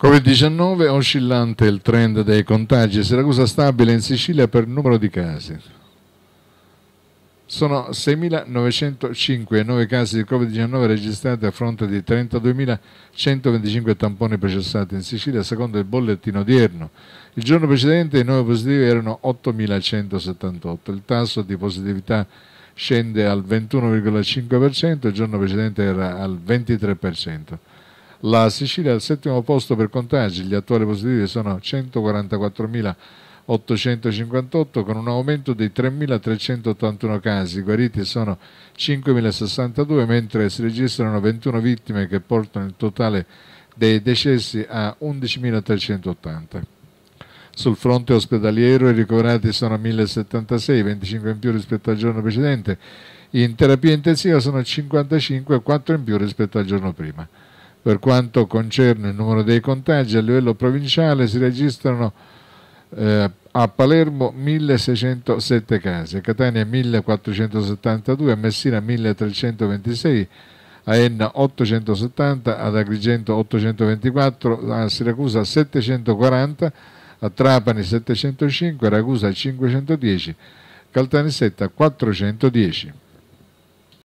Covid-19 oscillante il trend dei contagi, Siracusa stabile in Sicilia per numero di casi. Sono 6.905 nuovi casi di Covid-19 registrati a fronte di 32.125 tamponi processati in Sicilia, secondo il bollettino odierno. Il giorno precedente i nuovi positivi erano 8.178. Il tasso di positività scende al 21,5%, il giorno precedente era al 23%. La Sicilia è al settimo posto per contagi, gli attuali positivi sono 144.858 con un aumento di 3.381 casi, i guariti sono 5.062 mentre si registrano 21 vittime che portano il totale dei decessi a 11.380. Sul fronte ospedaliero i ricoverati sono 1076, 25 in più rispetto al giorno precedente. In terapia intensiva sono 55, 4 in più rispetto al giorno prima. Per quanto concerne il numero dei contagi, a livello provinciale si registrano eh, a Palermo 1607 casi, a Catania 1472, a Messina 1326, a Enna 870, ad Agrigento 824, a Siracusa 740, a Trapani 705, a Ragusa 510, Caltanissetta 410.